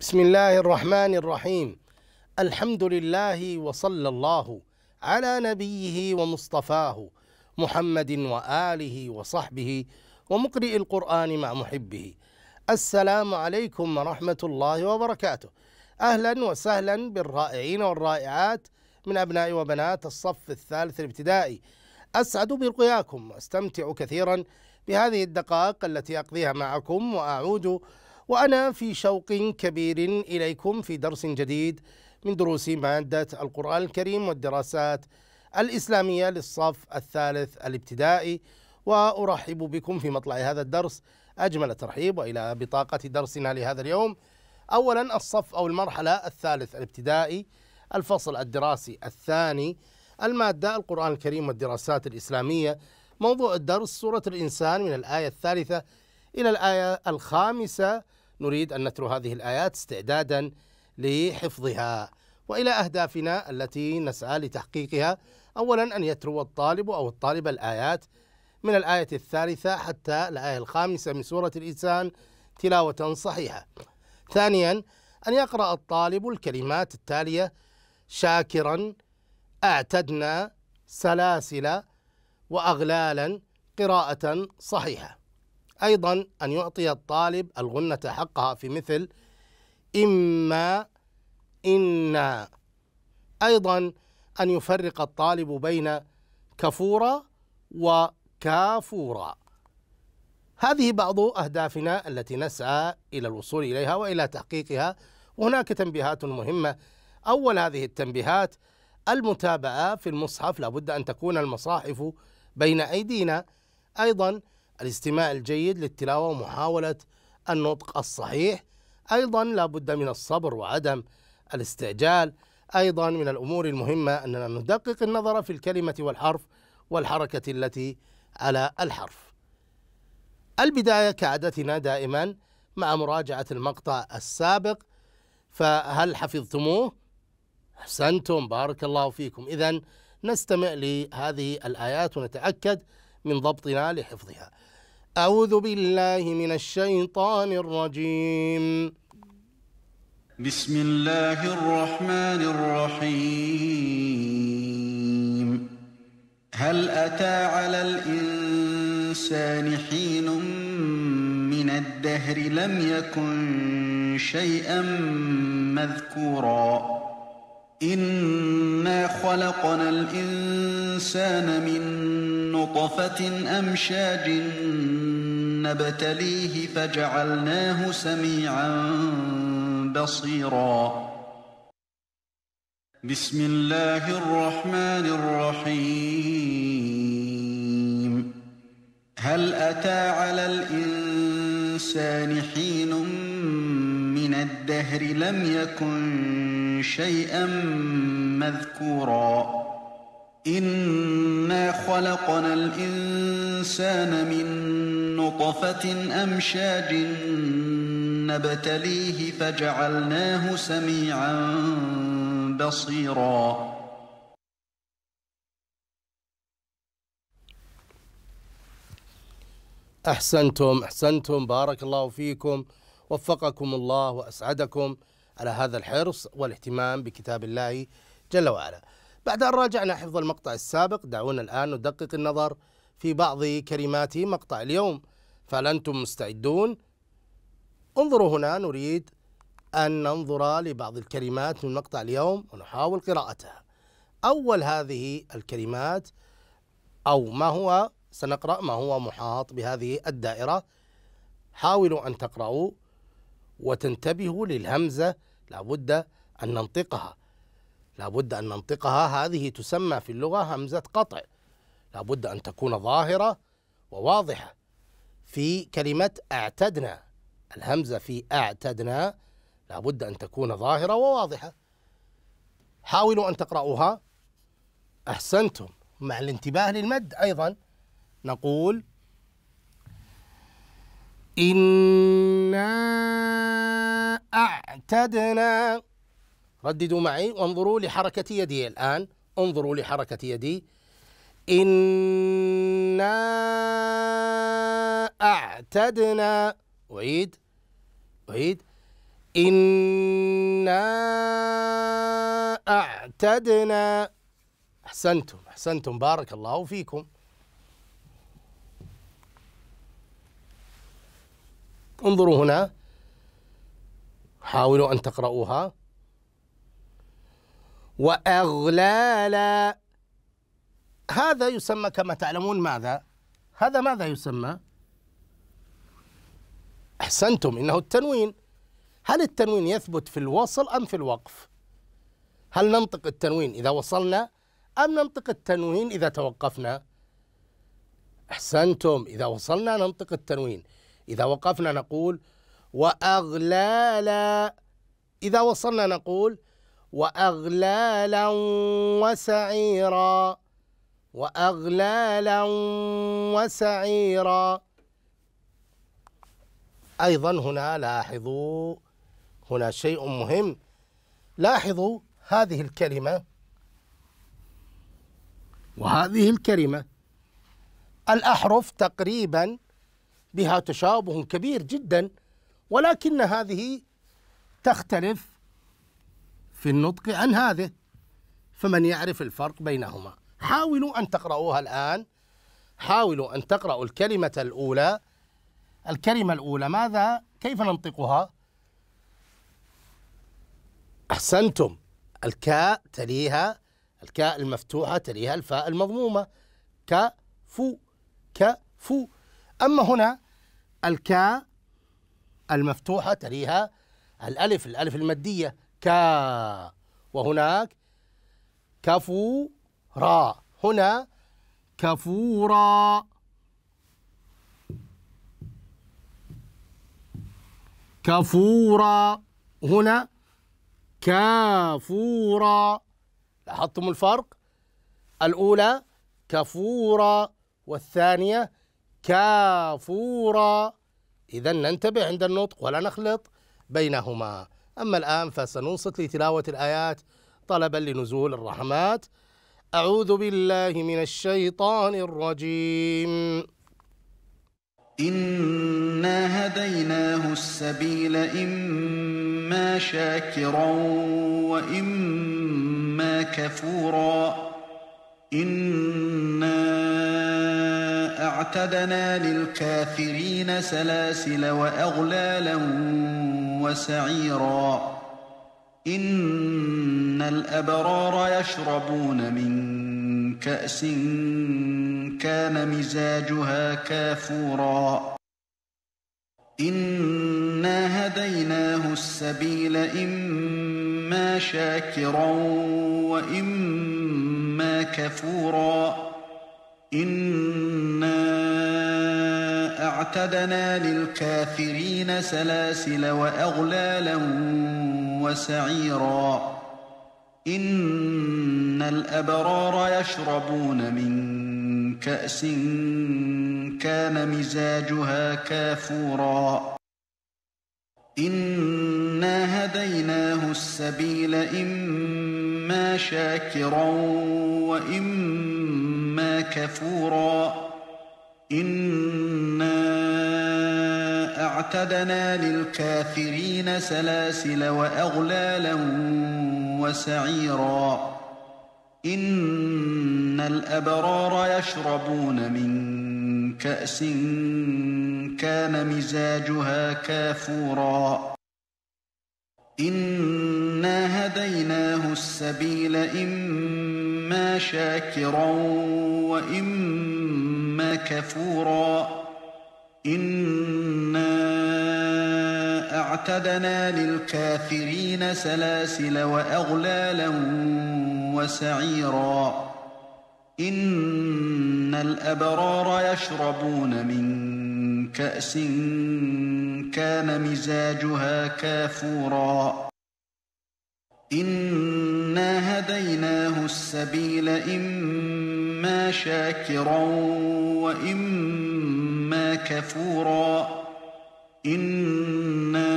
بسم الله الرحمن الرحيم الحمد لله وصلى الله على نبيه ومصطفاه محمد واله وصحبه ومقرئ القران مع محبه السلام عليكم ورحمه الله وبركاته اهلا وسهلا بالرائعين والرائعات من ابناء وبنات الصف الثالث الابتدائي اسعد برقياكم واستمتع كثيرا بهذه الدقائق التي اقضيها معكم واعود وأنا في شوق كبير إليكم في درس جديد من دروس مادة القرآن الكريم والدراسات الإسلامية للصف الثالث الابتدائي وأرحب بكم في مطلع هذا الدرس أجمل ترحيب وإلى بطاقة درسنا لهذا اليوم أولا الصف أو المرحلة الثالث الابتدائي الفصل الدراسي الثاني المادة القرآن الكريم والدراسات الإسلامية موضوع الدرس سورة الإنسان من الآية الثالثة إلى الآية الخامسة نريد أن نتلو هذه الآيات استعدادا لحفظها وإلى أهدافنا التي نسعى لتحقيقها أولا أن يتلو الطالب أو الطالبة الآيات من الآية الثالثة حتى الآية الخامسة من سورة الإنسان تلاوة صحيحة ثانيا أن يقرأ الطالب الكلمات التالية شاكرا أعتدنا سلاسل وأغلالا قراءة صحيحة أيضا أن يعطي الطالب الغنة حقها في مثل إما إنا أيضا أن يفرق الطالب بين كفورة وكافورة هذه بعض أهدافنا التي نسعى إلى الوصول إليها وإلى تحقيقها وهناك تنبيهات مهمة أول هذه التنبيهات المتابعة في المصحف لابد أن تكون المصاحف بين أيدينا أيضا الاستماع الجيد للتلاوة ومحاولة النطق الصحيح أيضا لابد من الصبر وعدم الاستعجال أيضا من الأمور المهمة أننا ندقق النظر في الكلمة والحرف والحركة التي على الحرف البداية كعادتنا دائما مع مراجعة المقطع السابق فهل حفظتموه؟ أحسنتم بارك الله فيكم إذا نستمع لهذه الآيات ونتأكد من ضبطنا لحفظها أعوذ بالله من الشيطان الرجيم بسم الله الرحمن الرحيم هل أتى على الإنسان حين من الدهر لم يكن شيئا مذكورا إنا خلقنا الإنسان من نُطْفَةٍ أَمْشَاجٍ نَبْتَلِيهِ فَجَعَلْنَاهُ سَمِيعًا بَصِيرًا بسم الله الرحمن الرحيم هل أتى على الإنسان حين من الدهر لم يكن شيئا مذكورا إنا خلقنا الإنسان من نطفة أمشاج نبتليه فجعلناه سميعا بصيرا أحسنتم أحسنتم بارك الله فيكم وفقكم الله وأسعدكم على هذا الحرص والاهتمام بكتاب الله جل وعلا بعد أن راجعنا حفظ المقطع السابق دعونا الآن ندقق النظر في بعض كلمات مقطع اليوم فهل أنتم مستعدون؟ انظروا هنا نريد أن ننظر لبعض الكلمات من مقطع اليوم ونحاول قراءتها أول هذه الكلمات أو ما هو سنقرأ ما هو محاط بهذه الدائرة حاولوا أن تقرأوا وتنتبهوا للهمزة لابد أن ننطقها لابد أن ننطقها هذه تسمى في اللغة همزة قطع لابد أن تكون ظاهرة وواضحة في كلمة اعتدنا الهمزة في اعتدنا لابد أن تكون ظاهرة وواضحة حاولوا أن تقرأوها أحسنتم مع الانتباه للمد أيضا نقول إنا أعتدنا رددوا معي وانظروا لحركة يدي الآن انظروا لحركة يدي إنا أعتدنا أعيد أعيد إنا أعتدنا أحسنتم أحسنتم بارك الله فيكم انظروا هنا حاولوا أن تقرؤوها وأغلالا هذا يسمى كما تعلمون ماذا؟ هذا ماذا يسمى؟ أحسنتم إنه التنوين هل التنوين يثبت في الوصل أم في الوقف؟ هل ننطق التنوين إذا وصلنا أم ننطق التنوين إذا توقفنا؟ أحسنتم إذا وصلنا ننطق التنوين إذا وقفنا نقول وأغلالا إذا وصلنا نقول واغلالا وسعيرا واغلالا وسعيرا ايضا هنا لاحظوا هنا شيء مهم لاحظوا هذه الكلمه وهذه الكلمه الاحرف تقريبا بها تشابه كبير جدا ولكن هذه تختلف في النطق عن هذه فمن يعرف الفرق بينهما حاولوا أن تقرأوها الآن حاولوا أن تقرأوا الكلمة الأولى الكلمة الأولى ماذا كيف ننطقها أحسنتم الكاء تليها الكاء المفتوحة تليها الفاء المضمومة كفو كفو أما هنا الكاء المفتوحة تليها الألف الألف المادية كا وهناك كفورا هنا كفورا كفورا هنا كافورا لاحظتم الفرق الأولى كفورا والثانية كافورا إذا ننتبه عند النطق ولا نخلط بينهما أما الآن فسننصت لتلاوة الآيات طلبا لنزول الرحمات أعوذ بالله من الشيطان الرجيم إنا هديناه السبيل إما شاكرا وإما كفورا إِنَّا وأعتدنا للكافرين سلاسل وأغلالا وسعيرا إن الأبرار يشربون من كأس كان مزاجها كافورا إنا هديناه السبيل إما شاكرا وإما كفورا إِنَّا أَعْتَدْنَا لِلْكَافِرِينَ سَلَاسِلَ وَأَغْلَالًا وَسَعِيرًا إِنَّ الْأَبْرَارَ يَشْرَبُونَ مِنْ كَأْسٍ كَانَ مِزَاجُهَا كَافُورًا إِنَّا هَدَيْنَاهُ السَّبِيلَ إِمَّا شَاكِرًا وَإِمَّا كفورا إنا أعتدنا للكافرين سلاسل وأغلالا وسعيرا إن الأبرار يشربون من كأس كان مزاجها كافورا إنا هديناه السبيل إما شاكرا وإما كفورا إنا أعتدنا للكافرين سلاسل وأغلالا وسعيرا إن الأبرار يشربون من كأس كان مزاجها كافورا إنا هديناه السبيل إما شاكرا وإما كفورا إنا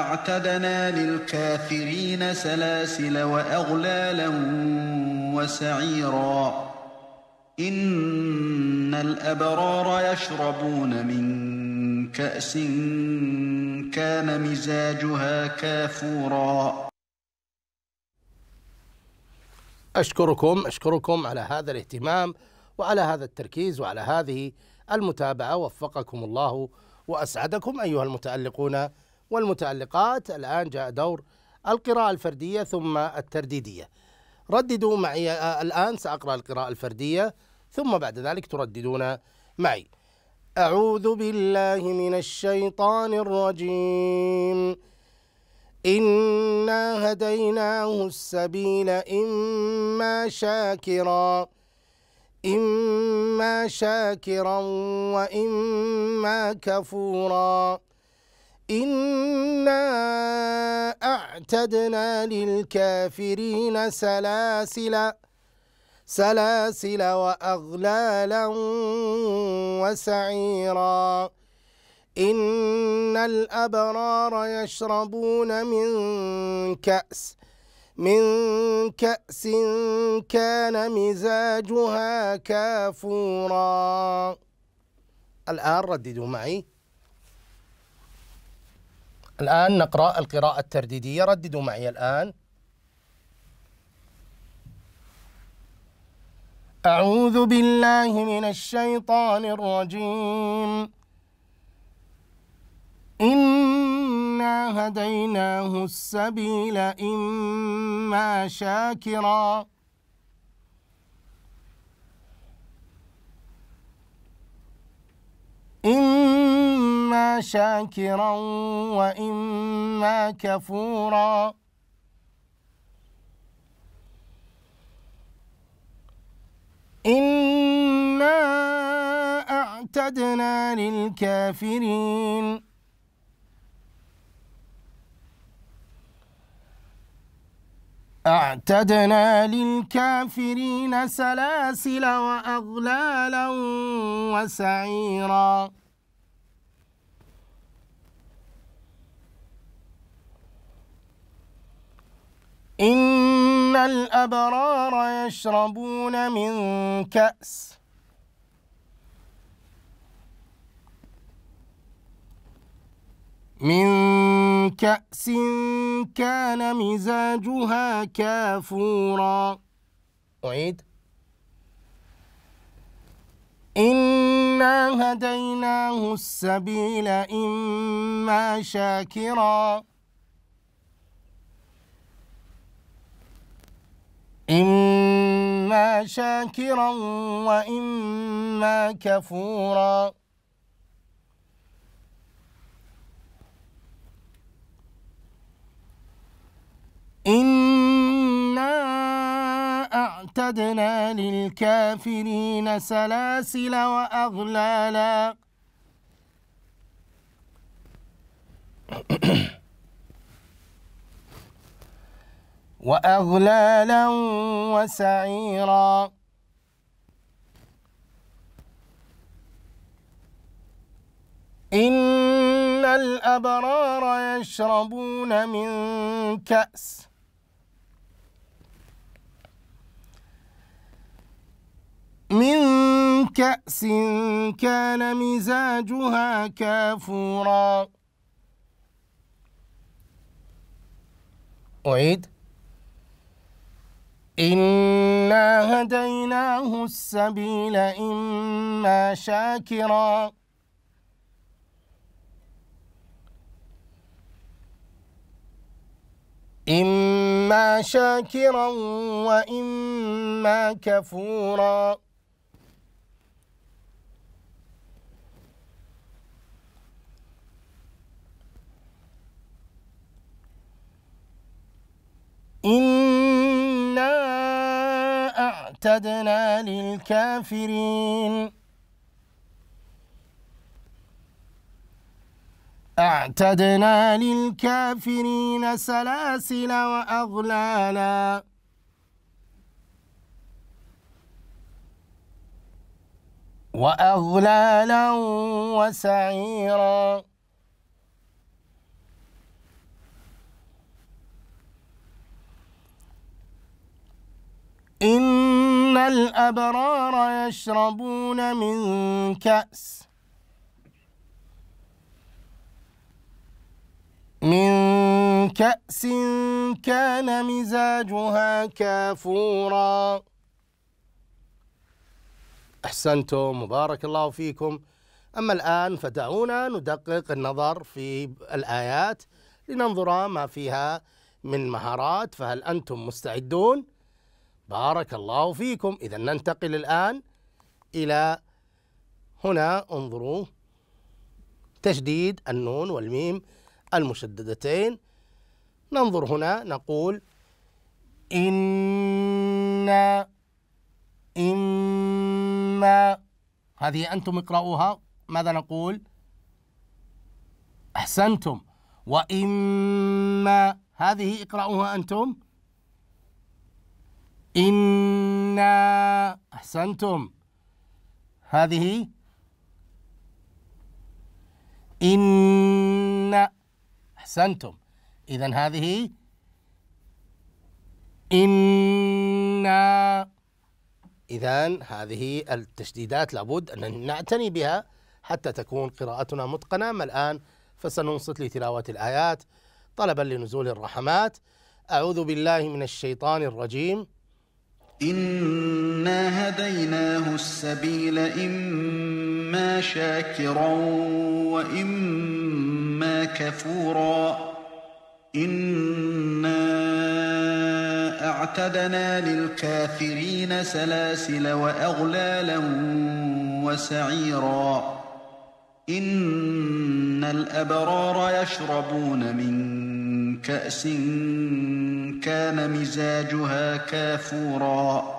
أعتدنا للكافرين سلاسل وأغلالا وسعيرا إن الأبرار يشربون من كأس كان مزاجها كافورا أشكركم أشكركم على هذا الاهتمام وعلى هذا التركيز وعلى هذه المتابعة وفقكم الله وأسعدكم أيها المتألقون والمتألقات الآن جاء دور القراءة الفردية ثم الترديدية رددوا معي آه، الآن سأقرأ القراءة الفردية ثم بعد ذلك ترددون معي أعوذ بالله من الشيطان الرجيم إنا هديناه السبيل إما شاكرا إما شاكرا وإما كفورا إنا أعتدنا للكافرين سلاسلاً سلاسل وأغلالا وسعيرا إن الأبرار يشربون من كأس من كأس كان مزاجها كافورا الآن رددوا معي الآن نقرأ القراءة الترديدية رددوا معي الآن أعوذ بالله من الشيطان الرجيم إنا هديناه السبيل إما شاكرا إما شاكرا وإما كفورا وأعتدنا للكافرين أعتدنا للكافرين سلاسل وأغلالا وسعيرا إن الأبرار يشربون من كأس من كأس كان مزاجها كافورا أعيد إنا هديناه السبيل إما شاكرا إما شاكرا وإما كفورا إنا أعتدنا للكافرين سلاسل وأغلالا وأغلالا وسعيرا إن الأبرار يشربون من كأس من كأس كان مزاجها كافورا أعيد إنا هديناه السبيل إما شاكرا إما شاكرا وإما كفورا إنا أعتدنا للكافرين أعتدنا للكافرين سلاسل وأغلالا وأغلالا وسعيرا إن الأبرار يشربون من كأس من كأس كان مزاجها كافورا أحسنتم مبارك الله فيكم أما الآن فدعونا ندقق النظر في الآيات لننظر ما فيها من مهارات فهل أنتم مستعدون؟ بارك الله فيكم إذا ننتقل الآن إلى هنا انظروا تشديد النون والميم المشددتين ننظر هنا نقول إن إما هذه أنتم اقرأوها ماذا نقول أحسنتم وإما هذه اقرأوها أنتم إنا أحسنتم هذه إن أحسنتم إذا هذه إنا إذا هذه التشديدات لابد أن نعتني بها حتى تكون قراءتنا متقنة ما الآن فسننصت لتلاوة الآيات طلبا لنزول الرحمات أعوذ بالله من الشيطان الرجيم إنا هديناه السبيل إما شاكرا وإما كفورا إنا أعتدنا للكافرين سلاسل وأغلالا وسعيرا إن الأبرار يشربون من كأس كان مزاجها كافورا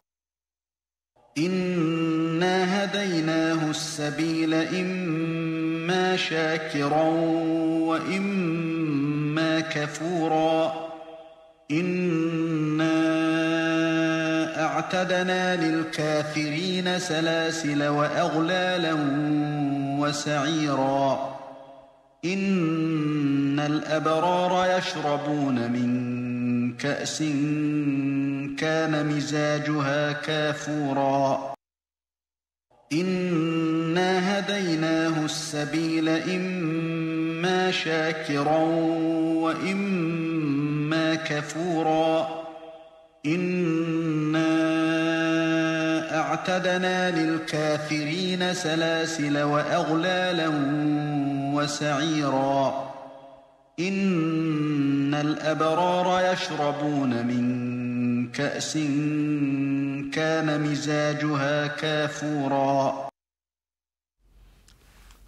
إنا هديناه السبيل إما شاكرا وإما كفورا إنا أعتدنا للكافرين سلاسل وأغلالا وسعيرا إن الأبرار يشربون من كأس كان مزاجها كافورا إنا هديناه السبيل إما شاكرا وإما كفورا إنا أعتدنا للكافرين سلاسل وأغلالا وسعيرا إن الأبرار يشربون من كأس كان مزاجها كافورا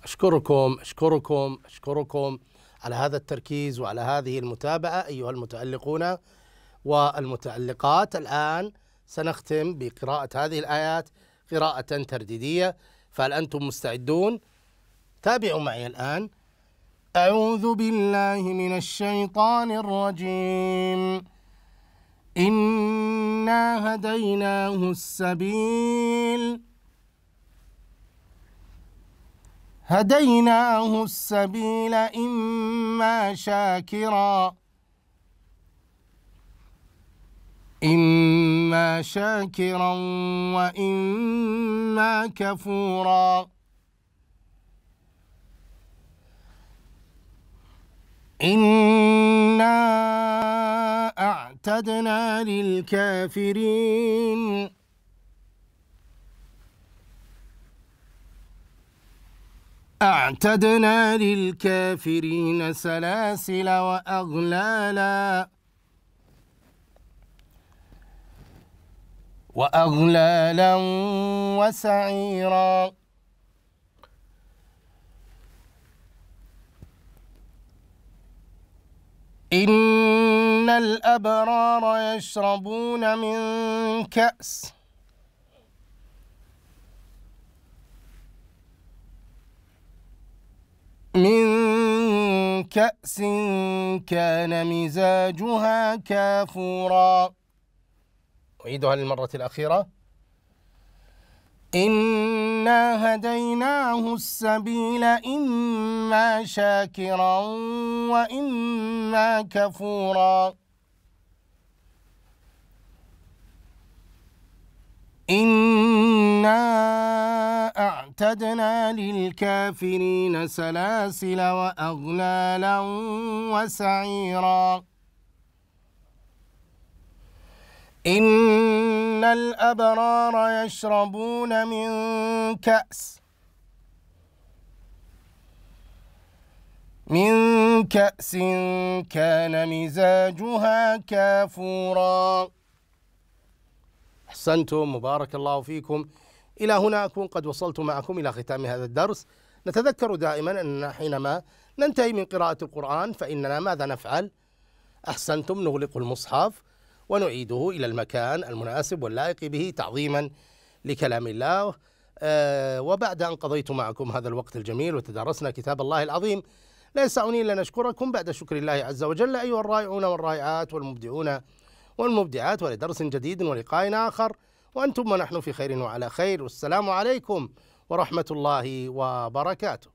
أشكركم أشكركم أشكركم على هذا التركيز وعلى هذه المتابعة أيها المتألقون والمتألقات الآن سنختم بقراءة هذه الآيات قراءة ترديدية فهل أنتم مستعدون؟ تابعوا معي الآن أعوذ بالله من الشيطان الرجيم إنا هديناه السبيل هديناه السبيل إما شاكرا إما شاكرا وإما كفورا إنا أعتدنا للكافرين أعتدنا للكافرين سلاسل وأغلالا وأغلالا وسعيرا إن الأبرار يشربون من كأس من كأس كان مزاجها كافورا أعيدها للمرة الأخيرة إنا هديناه السبيل إما شاكرا وإما كفورا إنا أعتدنا للكافرين سلاسل وأغلالا وسعيرا إن الأبرار يشربون من كأس من كأس كان مزاجها كافورا أحسنتم مبارك الله فيكم إلى هنا أكون قد وصلت معكم إلى ختام هذا الدرس نتذكر دائما أننا حينما ننتهي من قراءة القرآن فإننا ماذا نفعل؟ أحسنتم نغلق المصحف ونعيده إلى المكان المناسب واللائق به تعظيما لكلام الله آه، وبعد أن قضيت معكم هذا الوقت الجميل وتدارسنا كتاب الله العظيم لا يسعني إلا أن أشكركم بعد شكر الله عز وجل أيها الرائعون والرائعات والمبدعون والمبدعات ولدرس جديد ولقاء آخر وأنتم ونحن في خير وعلى خير والسلام عليكم ورحمة الله وبركاته